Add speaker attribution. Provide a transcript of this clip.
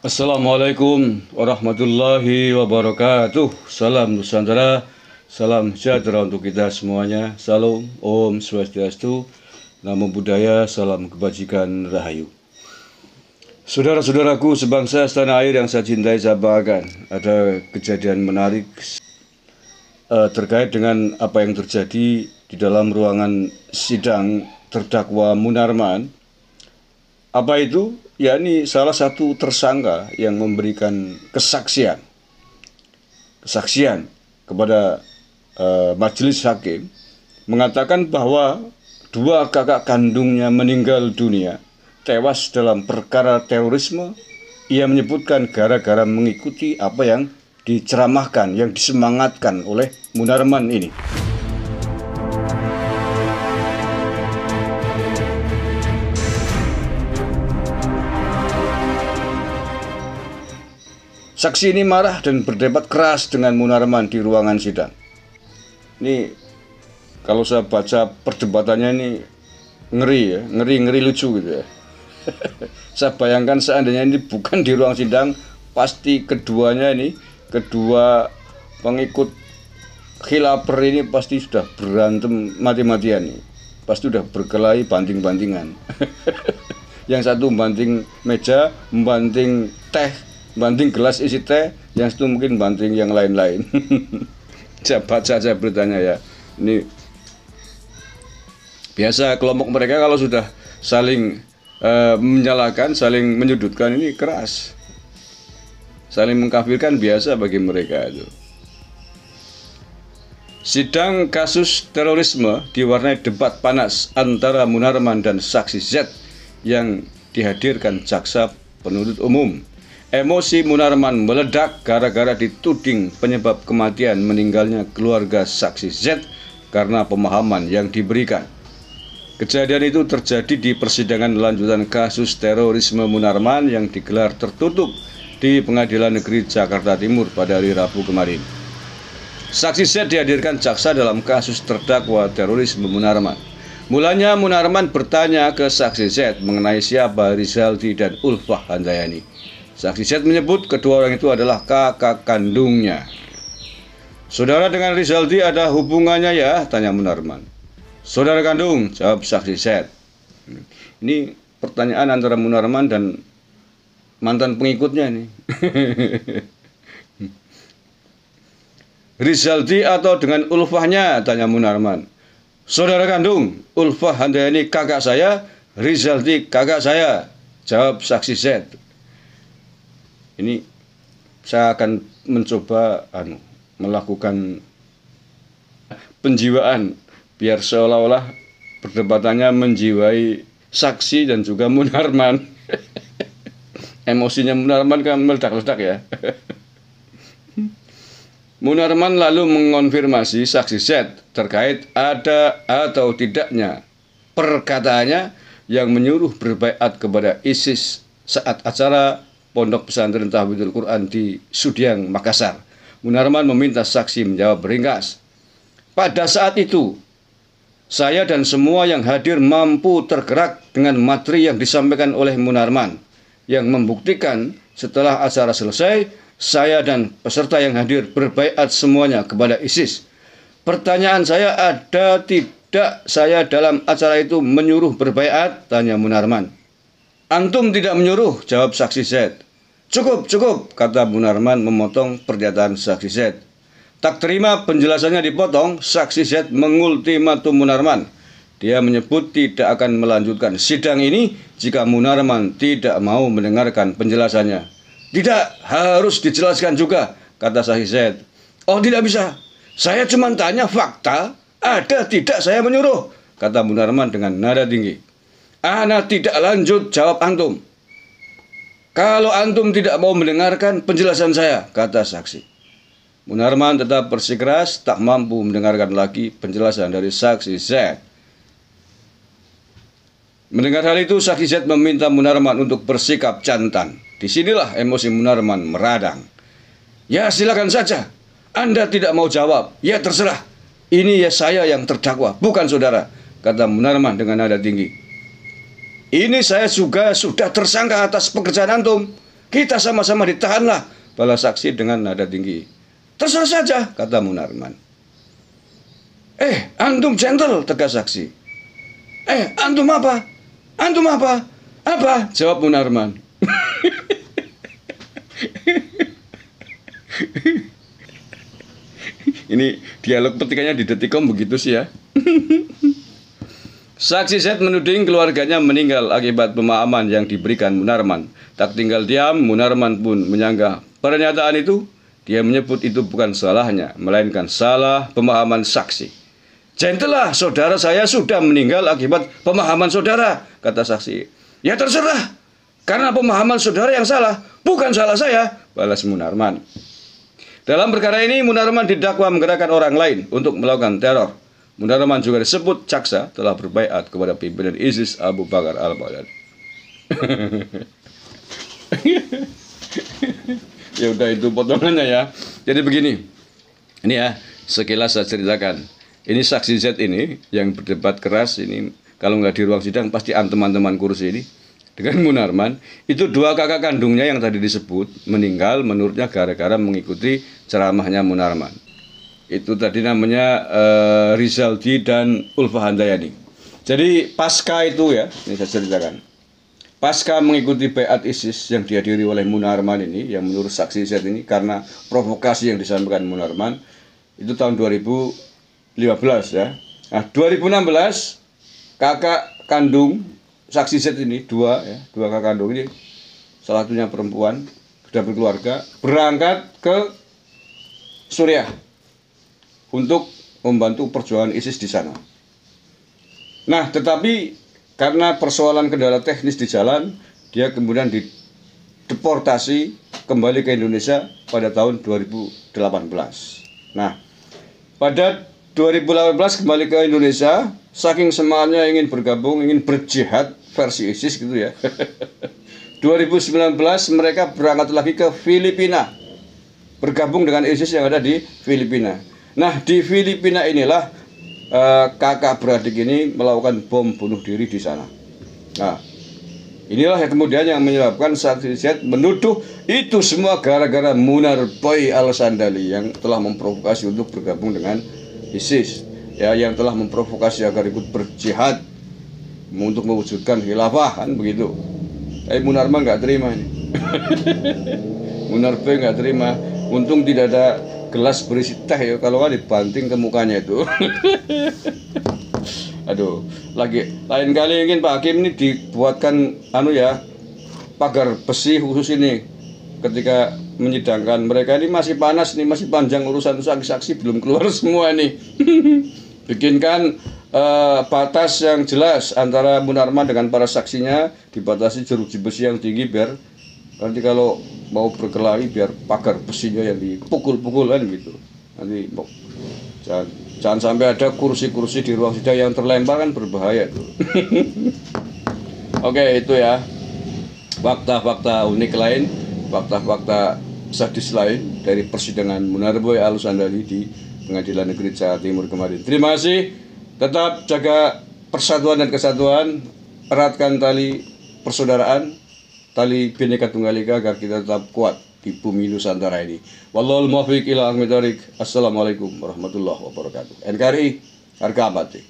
Speaker 1: Assalamualaikum warahmatullahi wabarakatuh. Salam Nusantara, salam sejahtera untuk kita semuanya. Salam Om Swastiastu, Namo Buddhaya, salam kebajikan rahayu. Saudara-saudaraku sebangsa tanah air yang saya cintai saya bahagian. Ada kejadian menarik uh, terkait dengan apa yang terjadi di dalam ruangan sidang terdakwa Munarman apa itu? ya ini salah satu tersangka yang memberikan kesaksian kesaksian kepada uh, majelis hakim mengatakan bahwa dua kakak kandungnya meninggal dunia tewas dalam perkara terorisme ia menyebutkan gara-gara mengikuti apa yang diceramahkan yang disemangatkan oleh Munarman ini Saksi ini marah dan berdebat keras dengan Munarman di ruangan sidang. Ini kalau saya baca perdebatannya ini ngeri ya, ngeri-ngeri lucu gitu ya. saya bayangkan seandainya ini bukan di ruang sidang, pasti keduanya ini, kedua pengikut khilafah ini pasti sudah berantem mati-matian nih. Pasti sudah berkelahi banting-bantingan. Yang satu banting meja, membanting teh, banting gelas isi teh, yang itu mungkin banting yang lain-lain. saya baca saya beritanya ya. Ini biasa kelompok mereka kalau sudah saling uh, eh, menyalahkan, saling menyudutkan ini keras. Saling mengkafirkan biasa bagi mereka itu. Sidang kasus terorisme diwarnai debat panas antara Munarman dan saksi Z yang dihadirkan jaksa penuntut umum. Emosi Munarman meledak gara-gara dituding penyebab kematian meninggalnya keluarga saksi Z karena pemahaman yang diberikan. Kejadian itu terjadi di persidangan lanjutan kasus terorisme Munarman yang digelar tertutup di Pengadilan Negeri Jakarta Timur pada hari Rabu kemarin. Saksi Z dihadirkan jaksa dalam kasus terdakwa terorisme Munarman. Mulanya Munarman bertanya ke saksi Z mengenai siapa Rizaldi dan Ulfah Handayani. Saksi Z menyebut kedua orang itu adalah kakak kandungnya. Saudara dengan Rizaldi ada hubungannya ya? Tanya Munarman. Saudara kandung, jawab saksi Z. Hmm. Ini pertanyaan antara Munarman dan mantan pengikutnya ini. Rizaldi atau dengan Ulfahnya? Tanya Munarman. Saudara kandung, Ulfah Handayani kakak saya, Rizaldi kakak saya. Jawab saksi Z ini saya akan mencoba anu melakukan penjiwaan biar seolah-olah perdebatannya menjiwai saksi dan juga Munarman emosinya Munarman kan meledak-ledak ya Munarman lalu mengonfirmasi saksi Z terkait ada atau tidaknya perkataannya yang menyuruh berbaikat kepada ISIS saat acara Pondok Pesantren Tahfidzul Quran di Sudiang, Makassar. Munarman meminta saksi menjawab beringkas. Pada saat itu, saya dan semua yang hadir mampu tergerak dengan materi yang disampaikan oleh Munarman yang membuktikan setelah acara selesai, saya dan peserta yang hadir berbaikat semuanya kepada ISIS. Pertanyaan saya ada tidak saya dalam acara itu menyuruh berbaikat? Tanya Munarman. Antum tidak menyuruh, jawab saksi Z. Cukup, cukup, kata Munarman memotong pernyataan saksi Z. Tak terima penjelasannya dipotong, saksi Z mengultimatum Munarman. Dia menyebut tidak akan melanjutkan sidang ini jika Munarman tidak mau mendengarkan penjelasannya. Tidak, harus dijelaskan juga, kata saksi Z. Oh tidak bisa, saya cuma tanya fakta, ada tidak saya menyuruh, kata Munarman dengan nada tinggi. Ana tidak lanjut jawab antum. Kalau antum tidak mau mendengarkan penjelasan saya, kata saksi. Munarman tetap bersikeras tak mampu mendengarkan lagi penjelasan dari saksi Z. Mendengar hal itu, saksi Z meminta Munarman untuk bersikap jantan. Disinilah emosi Munarman meradang. Ya silakan saja, Anda tidak mau jawab, ya terserah. Ini ya saya yang terdakwa, bukan saudara, kata Munarman dengan nada tinggi. Ini saya juga sudah tersangka atas pekerjaan antum. Kita sama-sama ditahanlah. Balas saksi dengan nada tinggi. Terserah saja, kata Munarman. Eh, antum gentle, tegas saksi. Eh, antum apa? Antum apa? Apa? Jawab Munarman. Ini dialog petikannya di detikom begitu sih ya. Saksi Z menuding keluarganya meninggal akibat pemahaman yang diberikan Munarman. Tak tinggal diam, Munarman pun menyanggah pernyataan itu. Dia menyebut itu bukan salahnya, melainkan salah pemahaman saksi. Jentelah, saudara saya sudah meninggal akibat pemahaman saudara, kata saksi. Ya terserah, karena pemahaman saudara yang salah, bukan salah saya, balas Munarman. Dalam perkara ini, Munarman didakwa menggerakkan orang lain untuk melakukan teror. Munarman juga disebut Caksa telah berbaikat kepada pimpinan ISIS Abu Bakar al-Baghdad. ya udah itu potongannya ya. Jadi begini. Ini ya, sekilas saya ceritakan. Ini saksi Z ini yang berdebat keras ini kalau nggak di ruang sidang pasti teman-teman kursi ini dengan Munarman itu dua kakak kandungnya yang tadi disebut meninggal menurutnya gara-gara mengikuti ceramahnya Munarman itu tadi namanya uh, Rizaldi dan Ulfa Handayani. Jadi pasca itu ya, ini saya ceritakan. Pasca mengikuti beat ISIS yang dihadiri oleh Munarman ini, yang menurut saksi saat ini karena provokasi yang disampaikan Munarman, itu tahun 2015 ya. Nah, 2016 kakak kandung saksi set ini dua ya, dua kakak kandung ini salah satunya perempuan sudah berkeluarga berangkat ke Suriah untuk membantu perjuangan ISIS di sana. Nah, tetapi karena persoalan kendala teknis di jalan, dia kemudian dideportasi kembali ke Indonesia pada tahun 2018. Nah, pada 2018 kembali ke Indonesia, saking semangatnya ingin bergabung, ingin berjihad versi ISIS gitu ya. 2019 mereka berangkat lagi ke Filipina bergabung dengan ISIS yang ada di Filipina. Nah di Filipina inilah eh, kakak beradik ini melakukan bom bunuh diri di sana. Nah inilah yang kemudian yang menyebabkan saksi Ziyad menuduh itu semua gara-gara Munar Boy Al Sandali yang telah memprovokasi untuk bergabung dengan ISIS ya yang telah memprovokasi agar ikut berjihad untuk mewujudkan khilafah kan begitu. Tapi Munarma nggak terima ini. Munarbe nggak terima. Untung tidak ada gelas berisi teh ya kalau kan dibanting ke mukanya itu aduh lagi lain kali ingin Pak Hakim ini dibuatkan anu ya pagar besi khusus ini ketika menyidangkan mereka ini masih panas nih masih panjang urusan saksi-saksi belum keluar semua nih bikinkan uh, batas yang jelas antara Munarman dengan para saksinya dibatasi jeruji besi yang tinggi biar nanti kalau mau berkelahi biar pagar besinya yang dipukul-pukulan gitu nanti jangan jangan sampai ada kursi-kursi di ruang sidang yang terlempar kan berbahaya tuh oke itu ya fakta-fakta unik lain fakta-fakta sadis lain dari persidangan Munarboy Alusandali di Pengadilan Negeri Jawa Timur kemarin. Terima kasih. Tetap jaga persatuan dan kesatuan, eratkan tali persaudaraan, tali bineka Tunggal Ika agar kita tetap kuat di bumi Nusantara ini. Wallahul muafiq ila Assalamualaikum warahmatullahi wabarakatuh. NKRI harga mati.